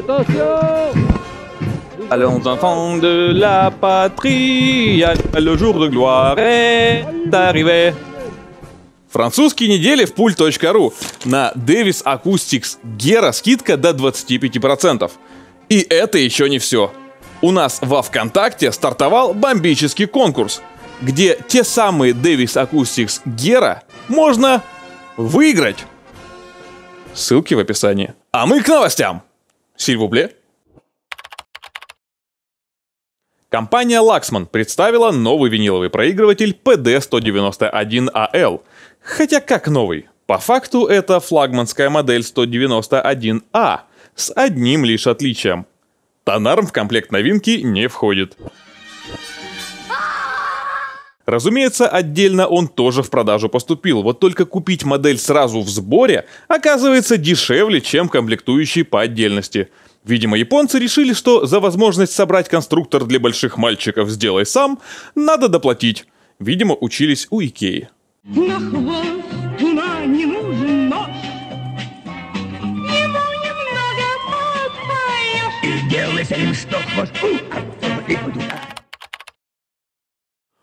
Attention Allons enfants de la patrie, le jour de gloire est arrivé. Французские недели в пуль.ру. На Davis Acoustics Гера скидка до 25%. И это еще не все. У нас во ВКонтакте стартовал бомбический конкурс, где те самые Davis Acoustics Гера можно выиграть. Ссылки в описании. А мы к новостям! Сильвубле. Компания Laxman представила новый виниловый проигрыватель PD191AL. А Хотя как новый? По факту это флагманская модель 191 a а с одним лишь отличием. Тонарм в комплект новинки не входит. Разумеется, отдельно он тоже в продажу поступил, вот только купить модель сразу в сборе оказывается дешевле, чем комплектующие по отдельности. Видимо, японцы решили, что за возможность собрать конструктор для больших мальчиков «сделай сам» надо доплатить. Видимо, учились у Икеи. На хвост она не нужен нож. Ему немного И делай что а хочешь.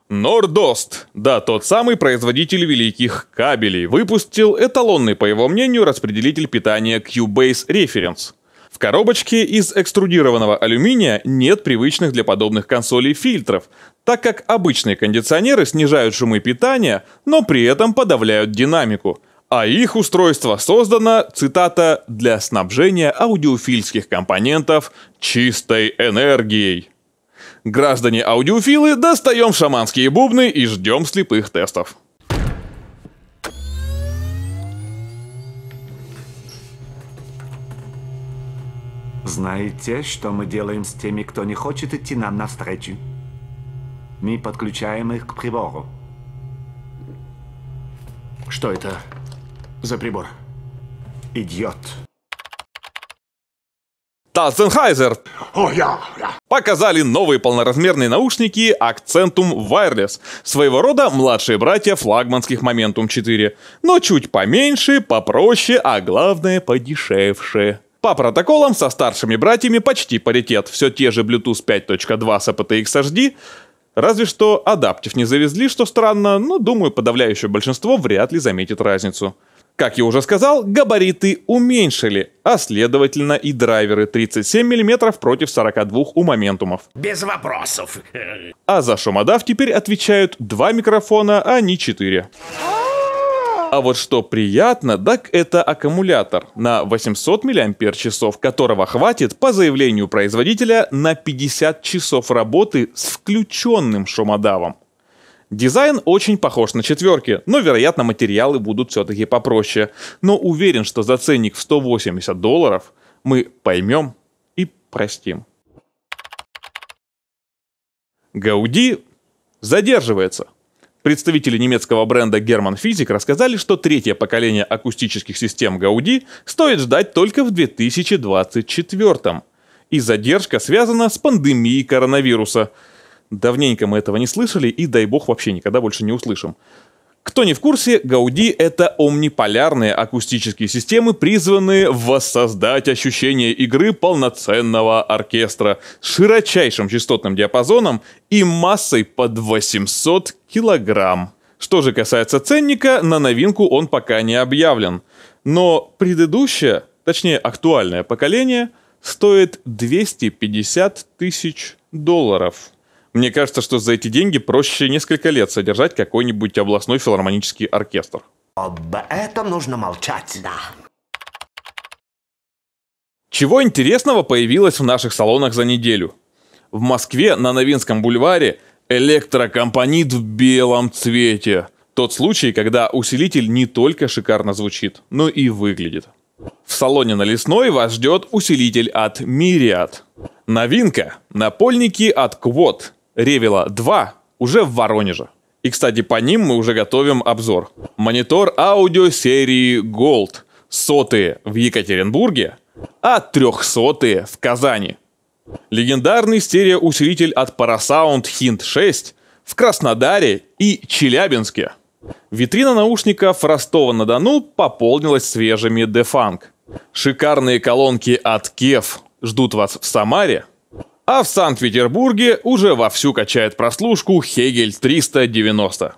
Нордост, да, тот самый производитель великих кабелей, выпустил эталонный, по его мнению, распределитель питания Cubase Reference. В коробочке из экструдированного алюминия нет привычных для подобных консолей фильтров, так как обычные кондиционеры снижают шумы питания, но при этом подавляют динамику. А их устройство создано, цитата, «для снабжения аудиофильских компонентов чистой энергией». Граждане-аудиофилы, достаем шаманские бубны и ждем слепых тестов. Знаете, что мы делаем с теми, кто не хочет идти нам навстречу? Мы подключаем их к прибору. Что это за прибор? Идиот. Тазенхайзер oh, yeah, я. показали новые полноразмерные наушники Accentum Wireless, своего рода младшие братья флагманских Momentum 4, но чуть поменьше, попроще, а главное подешевше. По протоколам со старшими братьями почти паритет, все те же Bluetooth 5.2 с aptX HD, разве что адаптив не завезли, что странно, но ну, думаю подавляющее большинство вряд ли заметит разницу. Как я уже сказал, габариты уменьшили, а следовательно и драйверы 37 мм против 42 у моментумов. Без вопросов. А за шумодав теперь отвечают два микрофона, а не четыре. А вот что приятно, так это аккумулятор на 800 мАч, которого хватит, по заявлению производителя, на 50 часов работы с включенным шумодавом. Дизайн очень похож на четверки, но, вероятно, материалы будут все-таки попроще. Но уверен, что за ценник в 180 долларов мы поймем и простим. Гауди задерживается. Представители немецкого бренда German Physic рассказали, что третье поколение акустических систем Гауди стоит ждать только в 2024 И задержка связана с пандемией коронавируса – Давненько мы этого не слышали и, дай бог, вообще никогда больше не услышим. Кто не в курсе, Гауди — это омниполярные акустические системы, призванные воссоздать ощущение игры полноценного оркестра с широчайшим частотным диапазоном и массой под 800 килограмм. Что же касается ценника, на новинку он пока не объявлен. Но предыдущее, точнее актуальное поколение, стоит 250 тысяч долларов. Мне кажется, что за эти деньги проще несколько лет содержать какой-нибудь областной филармонический оркестр. Об этом нужно молчать. Да. Чего интересного появилось в наших салонах за неделю? В Москве на Новинском бульваре электрокомпонит в белом цвете. Тот случай, когда усилитель не только шикарно звучит, но и выглядит. В салоне на Лесной вас ждет усилитель от Мириад. Новинка – напольники от Квот. Ревела 2 уже в Воронеже. И, кстати, по ним мы уже готовим обзор. Монитор аудио серии Gold. Сотые в Екатеринбурге, а трехсотые в Казани. Легендарный стереоусилитель от Parasound Hint 6 в Краснодаре и Челябинске. Витрина наушников Ростова-на-Дону пополнилась свежими Defunk. Шикарные колонки от Kev ждут вас в Самаре – а в Санкт-Петербурге уже вовсю качает прослушку Хегель 390.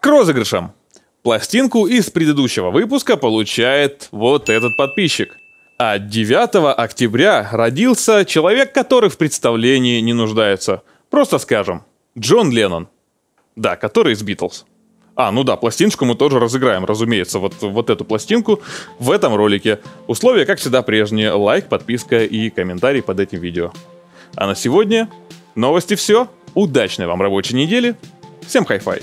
К розыгрышам. Пластинку из предыдущего выпуска получает вот этот подписчик. А 9 октября родился человек, который в представлении не нуждается. Просто скажем, Джон Леннон. Да, который из Битлз. А, ну да, пластиночку мы тоже разыграем, разумеется, вот, вот эту пластинку в этом ролике. Условия, как всегда, прежние. Лайк, подписка и комментарий под этим видео. А на сегодня новости все. Удачной вам рабочей недели. Всем хай-фай.